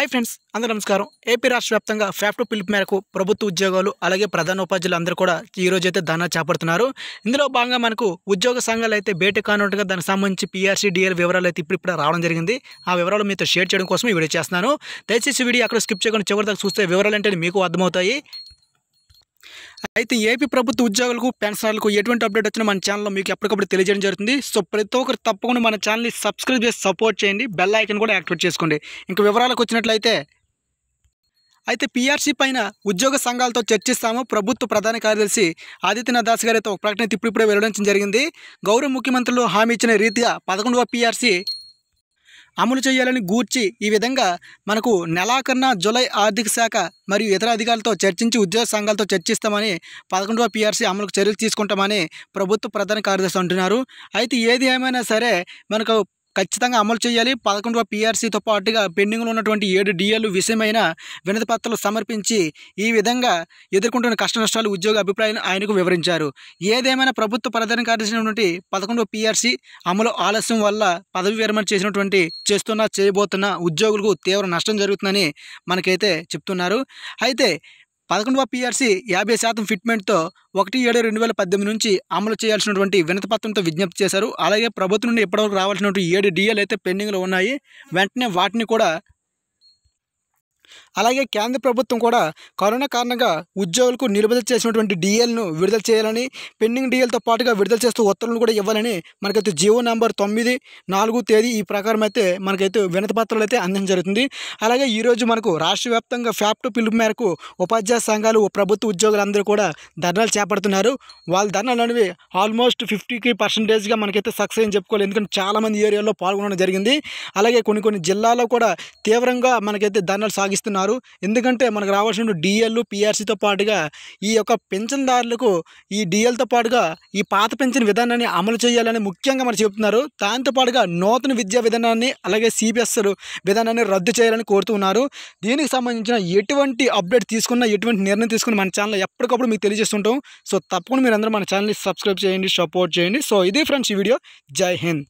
hi friends అందరూ నమస్కారం AP రాష్ట్ర వ్యాప్తంగా ఫ్యాప్ టు పిలుపు మేరకు ప్రభుత్వ ఉద్యోగాలు అలాగే ప్రధాన ఉపాధ్యాయులు అందరూ కూడా ఈ రోజు అయితే ధర్నా చేపడుతున్నారు ఇందులో భాగంగా మనకు ఉద్యోగ సంఘాలు అయితే బేట కానున్నట్టుగా దానికి సంబంధించి పీఆర్సీ డిఎల్ వివరాలు అయితే ఇప్పుడు ఇప్పుడు రావడం జరిగింది ఆ వివరాలు మీతో షేర్ చేయడం కోసం ఈ వీడియో చేస్తున్నాను దయచేసి వీడియో అక్కడ స్కిప్ చేయకుండా చివరి దాకా చూస్తే వివరాలు అంటే మీకు అర్థమవుతాయి అయితే ఏపీ ప్రభుత్వ ఉద్యోగులకు పెన్షనర్లకు ఎటువంటి అప్డేట్ వచ్చినా మన ఛానల్లో మీకు ఎప్పటికప్పుడు తెలియజేయడం జరుగుతుంది సో ప్రతి ఒక్కరు తప్పకుండా మన ఛానల్ని సబ్స్క్రైబ్ చేసి సపోర్ట్ చేయండి బెల్ ఐకన్ కూడా యాక్టివేట్ చేసుకోండి ఇంకా వివరాలకు వచ్చినట్లయితే అయితే పీఆర్సీ పైన ఉద్యోగ సంఘాలతో చర్చిస్తాము ప్రభుత్వ ప్రధాన కార్యదర్శి ఆదిత్యనాథ్ దాస్ గారితో ఒక ప్రకటన ఇప్పుడిప్పుడే వెల్లడించడం జరిగింది గౌరవ ముఖ్యమంత్రులు హామీ ఇచ్చిన రీతిగా పదకొండవ పీఆర్సీ అమలు చేయాలని గూర్చి ఈ విధంగా మనకు నెలాఖరున జులై ఆర్థిక శాఖ మరియు ఇతర అధికారులతో చర్చించి ఉద్యోగ సంఘాలతో చర్చిస్తామని పదకొండవ పీఆర్సీ అమలుకు చర్యలు తీసుకుంటామని ప్రభుత్వ ప్రధాన కార్యదర్శి అంటున్నారు అయితే ఏది ఏమైనా సరే మనకు ఖచ్చితంగా అమలు చేయాలి పదకొండవ పీఆర్సీతో పాటుగా పెండింగ్లో ఉన్నటువంటి ఏడు డిఎలు విషయమైన వినతి పత్రాలు సమర్పించి ఈ విధంగా ఎదుర్కొంటున్న కష్ట నష్టాలు ఉద్యోగ అభిప్రాయాలను ఆయనకు వివరించారు ఏదేమైనా ప్రభుత్వ ప్రధాన కార్యదర్శి ఉన్నటువంటి పదకొండవ పీఆర్సీ అమలు ఆలస్యం వల్ల పదవి విరమణ చేసినటువంటి చేస్తున్న చేయబోతున్న ఉద్యోగులకు తీవ్ర నష్టం జరుగుతుందని మనకైతే చెప్తున్నారు అయితే పదకొండవ పీఆర్సీ యాభై శాతం ఫిట్మెంట్తో ఒకటి ఏడు రెండు వేల పద్దెనిమిది నుంచి అమలు చేయాల్సినటువంటి వినతపత్రంతో విజ్ఞప్తి చేశారు అలాగే ప్రభుత్వం నుండి ఇప్పటివరకు రావాల్సినటువంటి ఏడు డిఏలు అయితే పెండింగ్లో ఉన్నాయి వెంటనే వాటిని కూడా అలాగే కేంద్ర ప్రభుత్వం కూడా కరోనా కారణంగా ఉద్యోగులకు నిలుపుదల చేసినటువంటి డిఎల్ను విడుదల చేయాలని పెండింగ్ డిఎల్తో పాటుగా విడుదల చేస్తూ ఉత్తర్వులు కూడా ఇవ్వాలని మనకైతే జియో నంబర్ తొమ్మిది నాలుగు తేదీ ఈ ప్రకారం అయితే మనకైతే వినతి పత్రాలు అయితే అందడం జరుగుతుంది అలాగే ఈరోజు మనకు రాష్ట్ర వ్యాప్తంగా టు పిలుపు మేరకు ఉపాధ్యాయ సంఘాలు ప్రభుత్వ ఉద్యోగులందరూ కూడా ధర్నాలు చేపడుతున్నారు వాళ్ళ ధర్నాలు అనేవి ఆల్మోస్ట్ ఫిఫ్టీకి పర్సంటేజ్గా మనకైతే సక్సెస్ అని చెప్పుకోవాలి ఎందుకంటే చాలామంది ఏరియాలో పాల్గొనడం జరిగింది అలాగే కొన్ని కొన్ని జిల్లాల్లో కూడా తీవ్రంగా మనకైతే ధర్నాలు సాగిస్తున్నారు చేస్తున్నారు ఎందుకంటే మనకు రావాల్సిన డిఎల్ పిఆర్సీతో పాటుగా ఈ యొక్క పెన్షన్దారులకు ఈ డిఎల్తో పాటుగా ఈ పాత పెన్షన్ విధానాన్ని అమలు చేయాలని ముఖ్యంగా మనం చెబుతున్నారు దాంతోపాటుగా నూతన విద్యా విధానాన్ని అలాగే సిబిఎస్ విధానాన్ని రద్దు చేయాలని కోరుతున్నారు దీనికి సంబంధించిన ఎటువంటి అప్డేట్ తీసుకున్న ఎటువంటి నిర్ణయం తీసుకున్న మన ఛానల్ ఎప్పటికప్పుడు మీకు తెలియజేస్తుంటాం సో తప్పకుండా అందరూ మన ఛానల్ని సబ్స్క్రైబ్ చేయండి సపోర్ట్ చేయండి సో ఇది ఫ్రెండ్స్ ఈ వీడియో జై హింద్